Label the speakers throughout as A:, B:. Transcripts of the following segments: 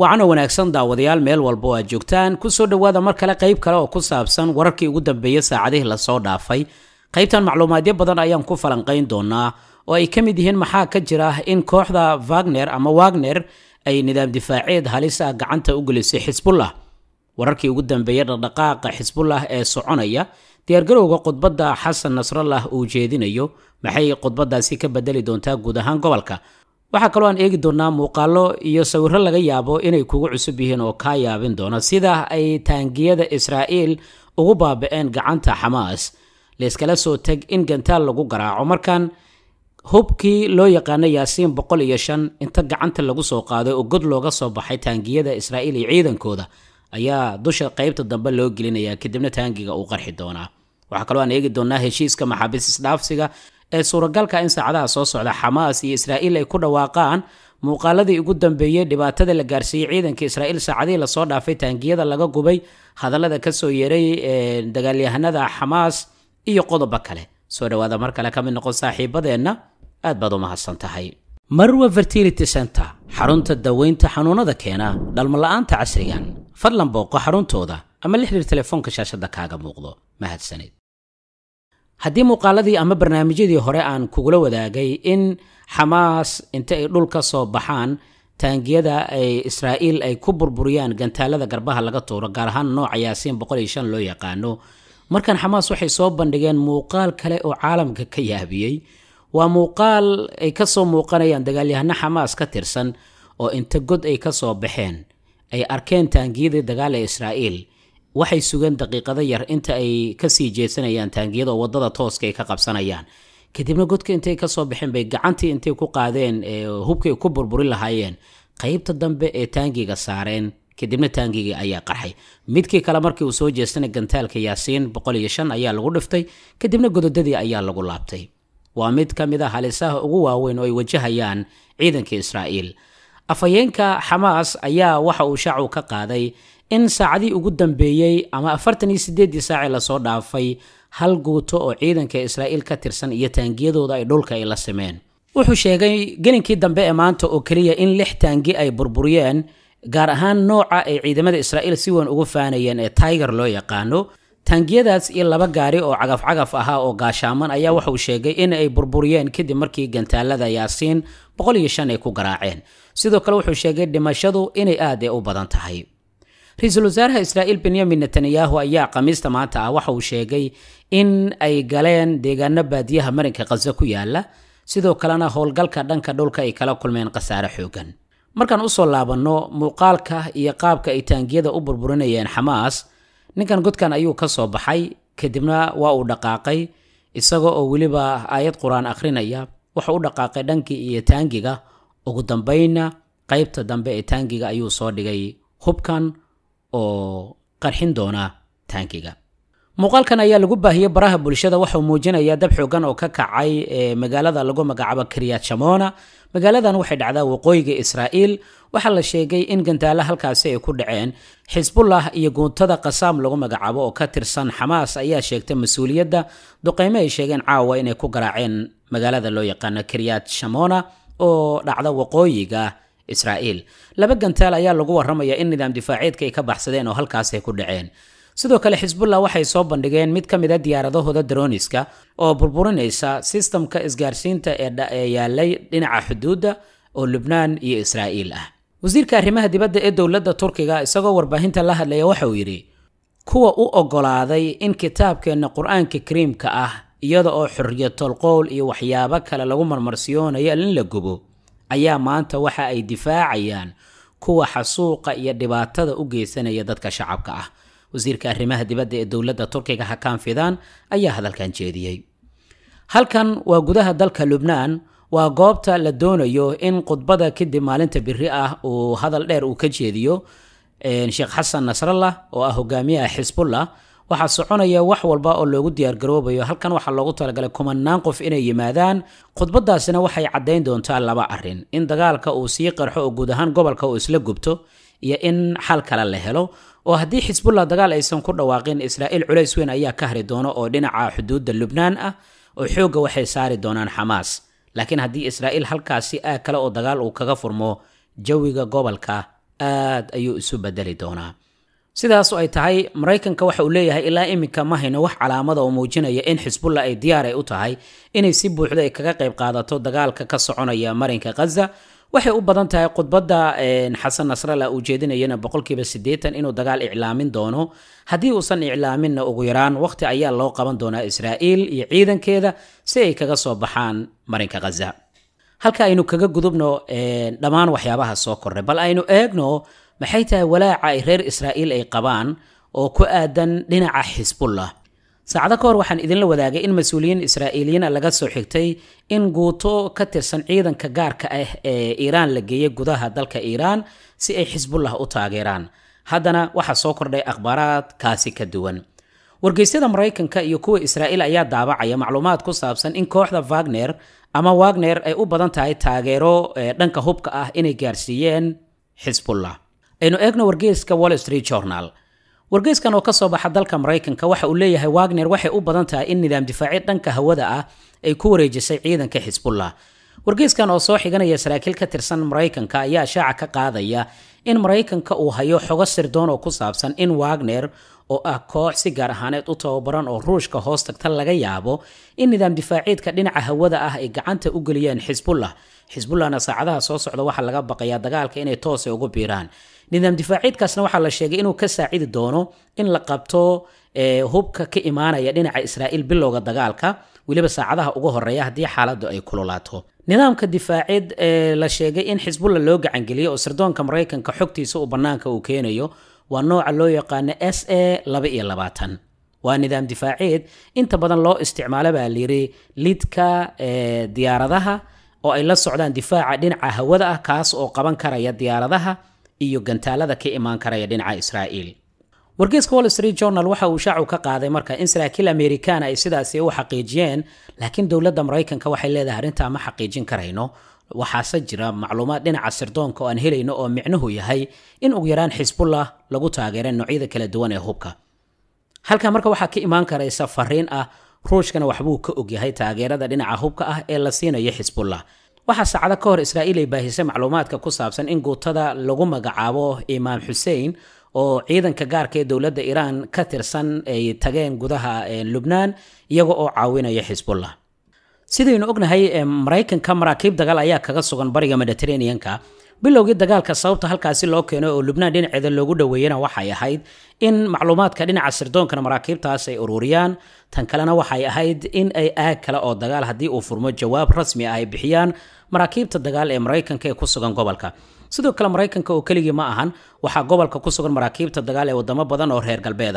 A: wacan oo wanaagsan daawadayaal meel walba oo aad joogtaan ku soo dhowaada mar kale qayb kale oo ku saabsan wararkii ugu dambeeyey saacadihii lasoo dhaafay qaybtan macluumaadyo badan ayaan ku falanqayn doonaa oo ay ka mid yihiin maxaa ka jira in kooxda wagner ama wagner ay nidaam difaaceed halis ah gacanta u gelisay xisbullah wararkii ugu dambeeyey dhaqdhaqaaqa xisbullah ee soconaya diyaargarowga khudbadda xasan nasrallah uu jeedinayo maxay khudbaddaasi ka bedeli doontaa guud ahaan gobolka waxaa kaloo aan eegi doonaa muuqaallo iyo sawiro laga yaabo inay kugu cusub yihiin oo kaa yaabin doona sida ay taangiyada israa'iil ugu baaba'een gacanta xamaas layskala soo teg in gantaal lagu garaaco markaan hubkii loo yaqaano yaasiin boqol iyo shan inta gacanta lagu soo qaaday oo god looga soo baxay taangiyada israa'iil iyo ciidankooda ayaa dusha qaybta dambe loo gelinayaa kadibna taangiga uu qarxi doonaa waxaa kaloo aan eegi doonaa heshiiska maxaabiis isdhaafsiga ee suuragalka in saacadaha soo socda xamaas iyo israa'iil ay ku dhawaaqaan muuqaaladii ugu dambeeyey dhibaatada la gaarsiiyey ciidanka israa'iil saacadihii lasoo dhaafay taangiyada laga gubay hadallada kasoo yeeray dagaalyahanada xamaas iyo qodobo kale soo dhawaada mar kale ka mid noqon saaxiibadeenna aad baad u mahadsan tahay marwa fertility center xarunta daweynta xanuunada keena dhalmola'aanta casrigan fadlan booqo xaruntooda ama lixdir telefoonka shaashadda kaaga muuqdo mahadsaned haddii muuqaaladii ama barnaamijyadii hore aan kugula wadaagay in xamaas inta ay dhul ka soo baxaan taangiyada ay israa'iil ay ku burburiyaan gantaalada garbaha laga tuuro gaar ahaan nooca yaasiin loo yaqaano markan xamaas waxay soo bandhigeen muuqaal kale oo caalamka ka yaabiyey waa muuqaal ay ka soo muuqanayaan dagaalyahano xamaas ka tirsan oo inta god ay ka soo baxeen ay arkeen taangiyadii dagaal ee israa'iil waxay sugan daqiiqada yar inta ay kasii jeedsanayaan taangiyada oo wadada tooska ay ka qabsanayaan kadibna godka intay kasoo baxeen bay gacantii intay ku qaadeen hubkay ku burburin lahaayeen qaybta dambe ee taangiga saareen kadibna taangigii ayaa qarxay midkii kale markii uu soo jeestanay gantaalka yaasiin boqol iyo shan ayaa lagu dhiftay kadibna gododadii ayaa lagu laabtay waa mid ka mid a halisaha ugu waaweyn oo ay wajahayaan ciidanka israa'iil afhayeenka xamaas ayaa waxa uu shaacu ka qaaday in saacadii ugu dambeeyey ama afartan sideedii saacee lasoo dhaafay hal guuto oo ciidanka israa'iil ka tirsan iyo taangiyadooda ay dhulka ay la sameen wuxuu sheegay gelinkii dambe ee maanta oo keliya in lix taangi ay burburiyeen gaar ahaan nooca ay ciidamada israa'iil si weyn ugu faanayeen ee tiger loo yaqaano taangiyadaas iyo laba gaari oo cagafcagaf ahaa oo gaashaaman ayaa waxa sheegay in ay burburiyeen kadib markii gantaalada yaasiin boqol iyo shan ay ku garaaceen sidoo kale wuxuu sheegay dhimashadu inay aad ee u badan tahay ra-iisul wasaaraha israa'iil benyamin netanyahu ayaa khamiista maanta ah waxa uu sheegay in ay galeen deegaano baadiyaha marinka khaza ku yaala sidoo kalena howlgalka dhanka dhulka ay kala kulmeen khasaare xoogan markaan usoo laabanno muuqaalka iyo qaabka ay taangiyada u burburinayeen xamaas ninkan godkan ayuu ka soo baxay kadibna waa uu dhaqaaqay isaga oo weliba aayad qur-aan akhrinaya wuxuu u dhaqaaqay dhankii iyo taangiga ugu dambayna qaybta dambe ee taangiga ayuu soo dhigay hubkan oo qarxin doona taankiga muuqaalkan ayaa lagu baahiyey baraha bulshada waxauu muujinayaa dab xoogan oo ka kacay ee magaalada lagu magacaabo kiryat shamona magaaladan waxay dhacdaa waqooyiga israa'iil waxaa la sheegay in gantaale halkaasi ay ku dhaceen xisbullah iyo guuntada qasaam lagu magacaabo oo ka tirsan xamaas ayaa sheegtay mas-uuliyadda duqeymo ay sheegeen caawa inay ku garaaceen magaalada loo yaqaano kiryat shamona oo dhacda waqooyiga israa'iil laba gantaal ayaa lagu waramaya in nidaam difaaceedka ay ka baxsadeen oo halkaas ku dhaceen sidoo kale xisbullah waxay soo bandhigeen mid ka mid a ah diyaaradahooda daroniska oo burburinaysa sistamka isgaarsiinta ee yaalay dhinaca xuduudda oo lubnaan iyo israa'iil ah wasiirka arrimaha dibadda ee dowladda turkiga isagoo warbaahinta la hadlaya waxa uu yidhi kuwa u oggolaaday in kitaabkeenna qur-aanka kariimka ah iyada oo xorriyatolqowl iyo waxyaabo kale lagu marmarsiyoonayo in la gubo ayaa maanta waxa ay difaacayaan kuwa xasuuqa iyo dhibaatada u geysanaya dadka shacabka ah wasiirka arrimaha dibadda ee dowladda turkiga hakaan fidaan ayaa hadalkan jeediyey halkan waa gudaha dalka lubnaan waa goobta la doonayo in khudbada kadib maalinta biri ah uu hadal dheer uu ka jeediyo sheekh xasan nasrallah oo ah hogaamiyaha xisbullah waxaa soconaya wax walba oo loogu diyaargaroobayo halkan waxaa loogu talagalay kumanaan qof inay yimaadaan khudbadaasina waxay caddayn doontaa laba arrin in dagaalka uu sii qarxo oo guud ahaan gobolka uu isla gubto iyo in xal kale la helo oo haddii xisbullah dagaal aysan ku dhawaaqin israa'iil culays weyn ayaa ka hari doono oo dhinaca xuduudda lubnaan ah oo xoogga waxay saari doonaan xamaas laakiin haddii israa'iil halkaasi aag kale oo dagaal uu kaga furmo jawiga gobolka aad ayuu isu bedeli doonaa sidaasoo ay tahay maraykanka waxa uu leeyahay ilaa iminka ma hayno wax calaamada ah oo muujinaya in xisbulla ay diyaar ay u tahay inay si buuxda ay kaga qayb qaadato dagaalka ka soconaya marinka khaza waxay u badan tahay khudbadda eh, xasan nasralla uu jeedinayana boqolkiiba siddeetan inuu dagaal iclaamin doono haddii uusan iclaaminna ugu yaraan wakhti ayaa loo qaban doonaa israa'iil iyo ciidankeeda si ay kaga soo baxaan marinka khaza halka aynu kaga gudubno eh, dhammaan waxyaabaha soo korray bal aynu eegno maxay tahay walaaca ay reer israa'iil ay qabaan oo ku aadan dhinaca xisbullah saacado ka hor waxaan idinla wadaagay in mas-uuliyiin israa'iiliyiina laga soo xigtay in guuto ka tirsan ciidanka gaarka ah ee iiraan la geeyey gudaha dalka iiraan si ay xisbullah u taageeraan haddana waxaa soo kordhay akhbaaraad kaasi ka duwan wargeysyada maraykanka iyo kuwa israa'iil ayaa daabacaya macluumaad ku saabsan in kooxda wagner ama wagner ay u badan tahay taageero eh, dhanka hubka ah inay gaarsiiyeen xisbullah aynu eegno wargeyska wall street journal wargeyskan oo ka soo baxa dalka maraykanka waxa uu leeyahay wagner waxay u badan tahay in nidaam difaaci dhanka hawada ah ay ku wareejisay ciidanka xisbullah wargeyskan oo soo xiganaya saraakiil ka tirsan maraykanka ayaa shaaca ka qaadaya in maraykanka uu hayo xogo sirdoon oo ku saabsan in wagner oo ah koox si gaar ahaaneed u tababaran oo ruushka hoos tagta laga yaabo in nidaam difaaciidka dhinaca hawada ah ay gacanta u geliyeen xisbullah xisbullahna saacadaha soo socda waxaa laga baqayaa dagaalka inay toose ugu biiraan nidaam difaaciidkaasna waxaa la sheegay inuu ka saacidi doono in la qabto eh, hubka ka imaanaya dhinaca israa'iil bilowga dagaalka weliba saacadaha ugu horeeya haddii xaaladdu ay kululaato nidaamka difaaceed ee eh, la sheegay in xisbulla loo gacangeliyay oo sirdoonka maraykanka xogtiisa uu bannaanka uu keenayo waa nooca loo yaqaano s a laba iyo labaatan waa nidaam difaaceed inta badan loo isticmaalo baa layidhi lidka eh, diyaaradaha oo ay la socdaan difaaca dhinaca hawada ah kaas oo qaban karaya diyaaradaha iyo gantaalada ka imaan karaya dhinaca israa'iil wargeyska wall street journal waxa uu shaacu ka qaaday marka in saraakiil amerikaan ay sidaasi u xaqiijiyeen laakiin dowladda maraykanka waxay leedahay arrintaa ma xaqiijin karayno waxaase jira macluumaad dhinaca sirdoonka oo aan helayno oo micnuhu yahay in ugu yaraan xisbullah lagu taageera noocyada kala duwan ee hubka halkan marka waxaa ka imaan karaysa fariin ah ruushkana waxbuu ka ogyahay taageerada dhinaca hubka ah ee la siinayo xisbullah waxaa saacado ka hor israa'iil ay baahisay macluumaadka ku saabsan in guutada lagu magacaabo imaam xuseen oo ciidanka gaarka ee dowladda iiraan ka tirsan ay tageen gudaha eh, lubnaan iyaga oo caawinaya xisbullah sidaynu ognahay eh, maraykanka maraakiib dagaal ayaa kaga sugan bariga mediterraneanka bilowgii dagaalka sababta halkaasi loo keeno oo lubnaan dhinaceeda loogu dhoweeyana waxay ahayd in macluumaadka dhinaca sirdoonkana maraakiibtaas ay ururiyaan tan kalena waxay ahayd in ay aag kale oo dagaal haddii uu furmo jawaab rasmi ah ay bixiyaan maraakiibta dagaal ee maraykanka ee ku sugan gobolka sidoo kale maraykanka oo keligii ma ahan waxaa gobolka ku sugan maraakiibta dagaal ee wadamo badan oo reer galbeed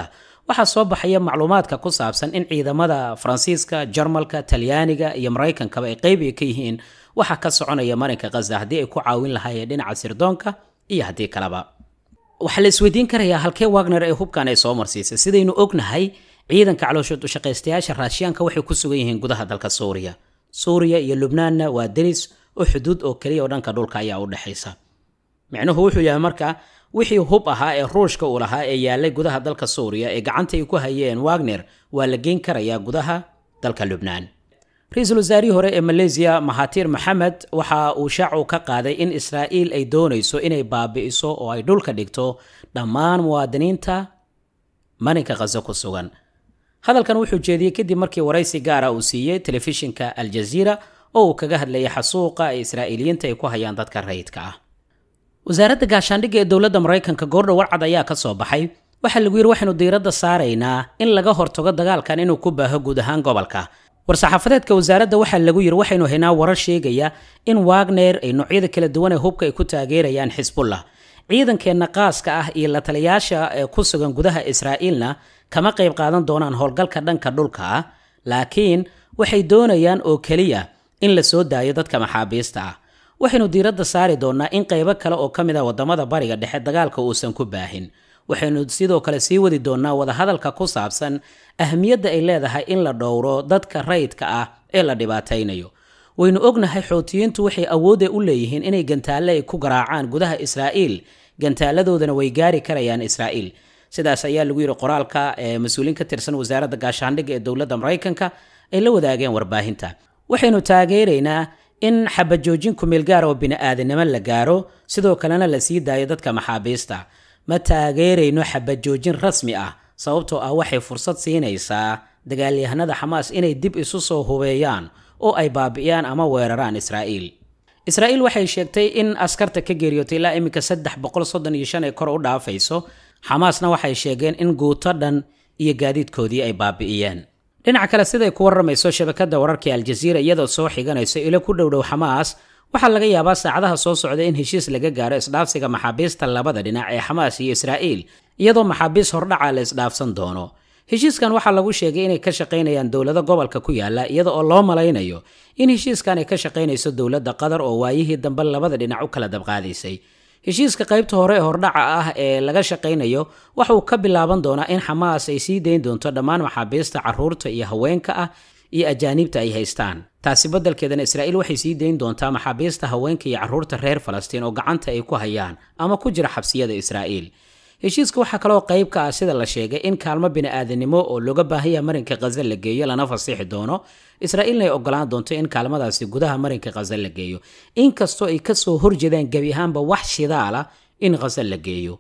A: waxaa soo baxaya macluumaadka ku saabsan in ciidamada faransiiska jarmalka talyaaniga iyo maraykankaba ay qeybiga ka yihiin waxaa ka soconaya marinka khaza haddii ay ku caawin lahaayeen dhinaca sirdoonka iyo haddii kaleba waxaa la isweydiin karayaa halkee wagner ee hubkan ay soo marsiisay sidaynu ognahay ciidanka calooshood ushaqaystayaasha raashiyaanka waxay ku sugan yihiin gudaha dalka suuriya suuriya iyo lubnaanna waa deris oo xuduud oo keliya oo dhanka dhulka ayaa u dhexaysa micnuhu wuxuu yahay marka wixii hub ahaa ee ruushka uu lahaa ee yaalay gudaha dalka suuriya ee gacanta ay ku hayeen wagner waa la geyn karayaa gudaha dalka lubnaan ra-iisul wasaarihii hore ee maleysiya mahatiir maxamed waxa uu shaacu ka qaaday in israa'iil ay doonayso inay baabi'iso oo ay dhulka dhigto dhammaan muwaadiniinta maninka khaso ku sugan hadalkan wuxuu jeediyey kadib markii waraysi gaara ah uu siiyey telefishinka aljaziira oo uu kaga hadlayay xasuuqa ay israa'iiliyiinta ay ku hayaan dadka rayidka ah wasaaradda gaashaandhigga ee dowladda maraykanka goordhow warcad ayaa ka soo baxay waxaa lagu yidhi waxaynu diiradda saaraynaa in laga hortago dagaalkan inuu ku baaho guud ahaan gobolka war-saxaafadeedka wasaaradda waxaa lagu yiri waxaynu haynaa warar sheegaya in wagner ay noocyada kala duwan ee hubka ay ku taageerayaan xisbullah ciidankeenna qaaska ah iyo la taliyaasha ee ku sugan gudaha israa'iilna kama qayb qaadan doonaan howlgalka dhanka dhulka ah laakiin waxay doonayaan oo keliya in la soo daayo dadka maxaabiista ah waxaynu diiradda saari doonnaa in qaybo kale oo ka mid ah waddamada bariga dhexe dagaalka uusan ku baahin waxaynu sidoo kale sii wadi doonnaa wadahadalka ku saabsan ahmiyadda ay leedahay in la dhowro dadka rayidka ah ee la dhibaataynayo waynu ognahay xootiyiintu waxay awoodda u leeyihiin inay gantaalle ay ku garaacaan gudaha israa'iil gantaaladoodana way gaari karayaan israa'iil sidaas ayaa lagu yidhi qoraalka ee mas-uuliin ka tirsan wasaaradda gaashaandhigga ee dowladda maraykanka ay la wadaageen warbaahinta waxaynu taageeraynaa in xabajoojin kumeelgaar oo bini-aadinimo la gaaro sidoo kalena la sii daayo dadka maxaabiista ma taageerayno xabajoojin rasmi ah sababtoo ah waxay fursad siinaysaa dagaalyahanada xamaas inay dib isu soo hubeeyaan oo ay baabi'iyaan ama weeraraan israa'iil israa'iil waxay sheegtay in askarta ka geeriyootay ilaa iminka saddex boqol soddon iyo shan ee kor u dhaafayso xamaasna waxay sheegeen in guuto dhan iyo gaadiidkoodii ay baabi'iyeen dhinaca kale siday ku warramayso shabakadda wararkai aljaziira iyadoo soo xiganayso ilo ku dhowdhow xamaas waxaa laga yaabaa saacadaha soo socda in heshiis laga gaaro isdhaafsiga maxaabiista labada dhinac ee xamaas iyo israa'iil iyadoo maxaabiis hordhaca la isdhaafsan doono heshiiskan waxaa lagu sheegay inay ka shaqaynayaan dowlada gobolka ku yaalla iyada oo loo malaynayo in heshiiskan ay ka shaqaynayso dowladda qatar oo waayihii dambe labada dhinac u kala dabqaadaysay heshiiska qaybta hore ee hordhaca ah ee laga shaqaynayo waxa uu ka bilaaban doonaa in xamaas ay sii dayn doonto dhammaan maxaabiista carruurta iyo haweenka ah iyo ajaaniibta ay haystaan taasi badalkeedana israa'iil waxay sii dayn doontaa maxaabiista haweenka iyo carruurta reer falastiin oo gacanta ay ku hayaan ama ku jira xabsiyada israa'iil heshiiska waxaa kaloo qayb ka ah sida la sheegay in kaalmo bini'aadanimo oo looga baahaya marinka khaza la geeyo lana fasixi doono israa'iilna ay ogolaan doonto in kaalmadaasi gudaha marinka khaza la geeyo inkastoo ay ka soo horjeedaan gebi ahaanba wax shidaal in khaza la geeyo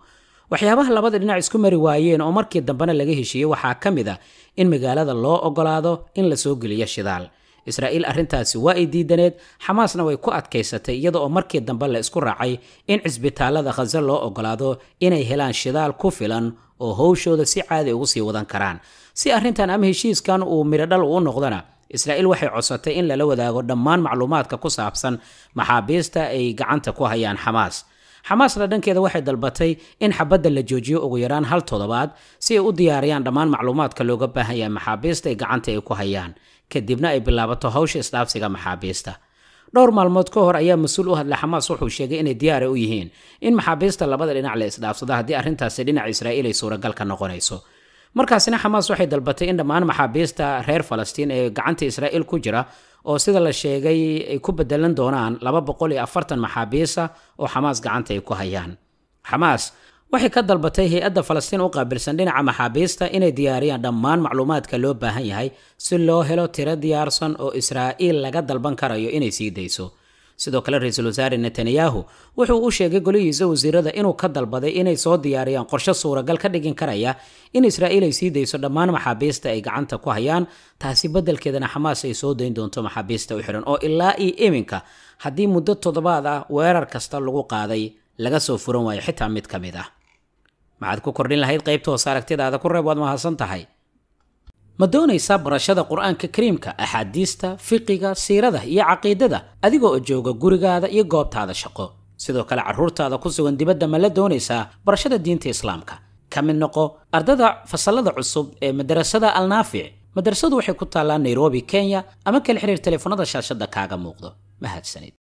A: waxyaabaha labada dhinac isku mari waayeen oo markii dambena laga heshiiyey waxaa ka mid ah in magaalada loo ogolaado in la soo geliyo shidaal israa'iil arrintaasi waa ay diidaneed xamaasna way ku adkaysatay iyada oo markii dambe la isku raacay in cisbitaalada khaza loo ogolaado inay helaan shidaal ku filan oo howshooda si caadi ugu sii wadan karaan si arrintan ama heshiiskan uu midhodhal u noqdana israa'iil waxay codsatay in lala wadaago dhammaan macluumaadka ku saabsan maxaabiista ay gacanta ku hayaan xamaas xamaasna dhankeeda waxay dalbatay in xabadda la joojiyo ugu yaraan hal toddobaad si ay u diyaariyaan dhammaan macluumaadka looga baahan yahay maxaabiista ay gacanta ay ku hayaan kadibna ay bilaabato hawsha isdhaafsiga maxaabiista dhowr maalmood ka hor ayaa mas-uul u hadla xamaas wuxuu sheegay inay diyaara u yihiin in maxaabiista labada dhinac la isdhaafsado haddii arrintaasi dhinaca israa'iil ay suuragalka noqonayso markaasina xamaas waxay dalbatay in dhammaan maxaabiista reer falastiin ee gacanta israa'iil ku jira oo sida la sheegay ay ku bedelan doonaan laba boqol iyo afartan maxaabiisa oo xamaas gacanta ay ku hayaan xamaas waxay ka dalbatay hay-adda falastiin u qaabilsan dhinaca maxaabiista inay diyaariyaan dhammaan macluumaadka loo baahan yahay si loo helo tiro diyaarsan oo israa'iil laga dalban karayo inay sii dayso sidoo kale ra-iisul wasaare netanyahu wuxuu u sheegay golihiisa wasiirada inuu ka dalbaday inay soo diyaariyaan qorshe suuragal ka dhigin karaya in israa'iil ay sii dayso dhammaan maxaabiista ay gacanta ku hayaan taasi badelkeedana xamaas ay soo dayn doonto maxaabiista u xidhan oo ilaa iyo iminka haddii muddo toddobaad ah weerar kasta lagu qaaday laga soo furan waayo xitaa mid ka mid ah maxaad ku kordhin lahayd qaybta hoos aragtidaada ku reeb waad mahadsan tahay ma doonaysaa barashada qur'aanka kariimka axaadiista fiqiga siirada iyo caqiidada adigoo jooga gurigaada iyo goobtaada shaqo sidoo kale carruurtaada ku sugan dibadda ma la doonaysaa barashada diinta islaamka ka mid noqo ardada fasallada cusub ee madarasada alnaafic madarasadu waxay ku taallaa nairobi kenya ama kala xiriir telefoonada shaashadda kaaga muuqdo mahadsanid